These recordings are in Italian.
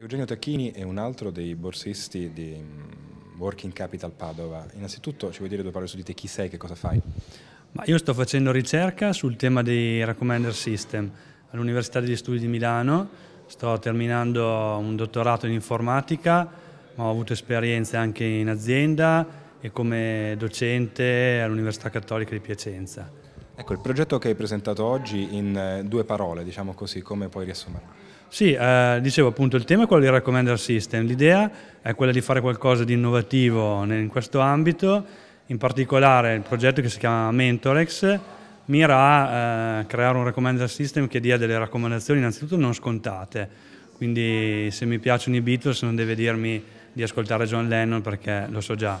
Eugenio Tacchini è un altro dei borsisti di mm, Working Capital Padova. Innanzitutto ci vuoi dire due parole su di te, chi sei, che cosa fai? Ma io sto facendo ricerca sul tema dei Recommender System all'Università degli Studi di Milano, sto terminando un dottorato in informatica, ma ho avuto esperienze anche in azienda e come docente all'Università Cattolica di Piacenza. Ecco, il progetto che hai presentato oggi in eh, due parole, diciamo così, come puoi riassumerlo? Sì, eh, dicevo appunto, il tema è quello di Recommender System. L'idea è quella di fare qualcosa di innovativo in questo ambito, in particolare il progetto che si chiama Mentorex mira a eh, creare un Recommender System che dia delle raccomandazioni innanzitutto non scontate. Quindi se mi piacciono i Beatles non deve dirmi di ascoltare John Lennon perché lo so già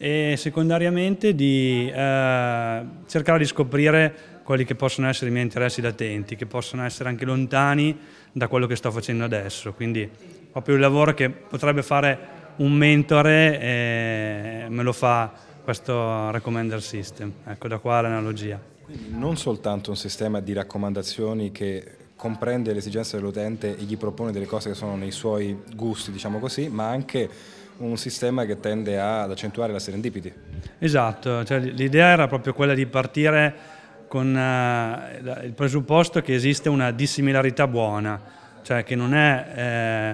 e secondariamente di eh, cercare di scoprire quelli che possono essere i miei interessi latenti, che possono essere anche lontani da quello che sto facendo adesso, quindi proprio il lavoro che potrebbe fare un mentore e eh, me lo fa questo recommender system, ecco da qua l'analogia. Non soltanto un sistema di raccomandazioni che comprende le esigenze dell'utente e gli propone delle cose che sono nei suoi gusti, diciamo così, ma anche un sistema che tende ad accentuare la serendipity. Esatto, cioè, l'idea era proprio quella di partire con eh, il presupposto che esiste una dissimilarità buona, cioè che non è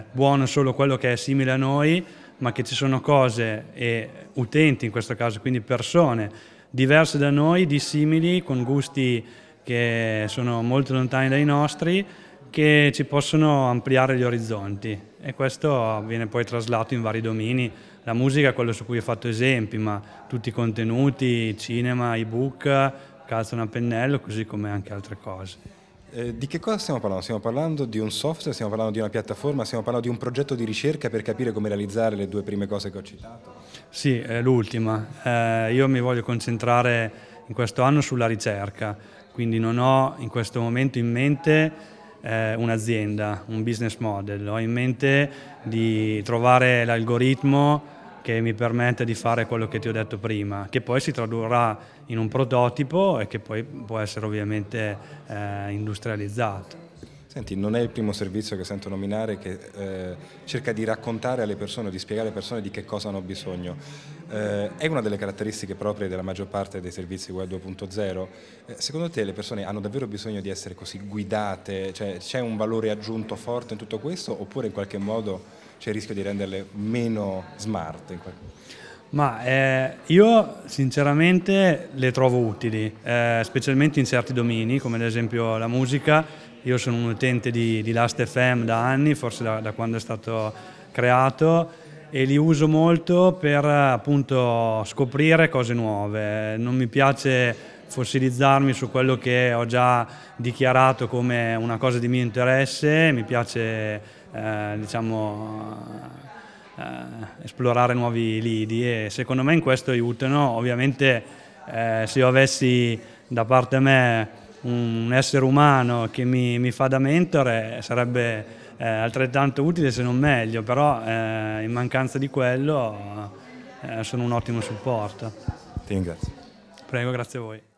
eh, buono solo quello che è simile a noi, ma che ci sono cose e utenti in questo caso, quindi persone diverse da noi, dissimili, con gusti che sono molto lontani dai nostri, che ci possono ampliare gli orizzonti e questo viene poi traslato in vari domini. La musica è quello su cui ho fatto esempi, ma tutti i contenuti, cinema, ebook, calzano a pennello, così come anche altre cose. Eh, di che cosa stiamo parlando? Stiamo parlando di un software, stiamo parlando di una piattaforma, stiamo parlando di un progetto di ricerca per capire come realizzare le due prime cose che ho citato? Sì, è l'ultima. Eh, io mi voglio concentrare in questo anno sulla ricerca, quindi non ho in questo momento in mente eh, un'azienda, un business model, ho in mente di trovare l'algoritmo che mi permette di fare quello che ti ho detto prima, che poi si tradurrà in un prototipo e che poi può essere ovviamente eh, industrializzato. Senti, non è il primo servizio che sento nominare che eh, cerca di raccontare alle persone, di spiegare alle persone di che cosa hanno bisogno. Eh, è una delle caratteristiche proprie della maggior parte dei servizi Web 2.0. Eh, secondo te le persone hanno davvero bisogno di essere così guidate? Cioè, c'è un valore aggiunto forte in tutto questo oppure in qualche modo c'è il rischio di renderle meno smart? Ma eh, io sinceramente le trovo utili, eh, specialmente in certi domini, come ad esempio la musica. Io sono un utente di, di FM da anni, forse da, da, quando è stato creato, e li uso molto per appunto scoprire cose nuove. Non mi piace fossilizzarmi su quello che ho già dichiarato come una cosa di mio interesse, mi piace eh, diciamo eh, esplorare nuovi lidi e secondo me in questo aiutano. Ovviamente eh, se io avessi da parte me un essere umano che mi, mi fa da mentore sarebbe eh, altrettanto utile se non meglio, però eh, in mancanza di quello eh, sono un ottimo supporto. Ti ringrazio. Prego, grazie a voi.